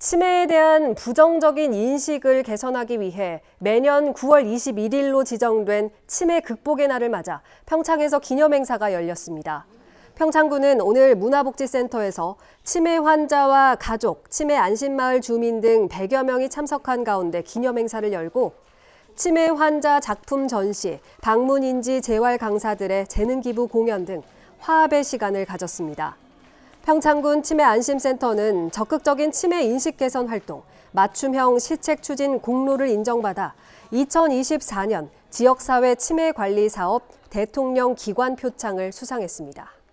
치매에 대한 부정적인 인식을 개선하기 위해 매년 9월 21일로 지정된 치매 극복의 날을 맞아 평창에서 기념행사가 열렸습니다. 평창군은 오늘 문화복지센터에서 치매 환자와 가족, 치매 안심마을 주민 등 100여 명이 참석한 가운데 기념행사를 열고 치매 환자 작품 전시, 방문인지 재활 강사들의 재능기부 공연 등 화합의 시간을 가졌습니다. 평창군 치매안심센터는 적극적인 치매 인식 개선 활동, 맞춤형 시책 추진 공로를 인정받아 2024년 지역사회 치매 관리 사업 대통령 기관 표창을 수상했습니다.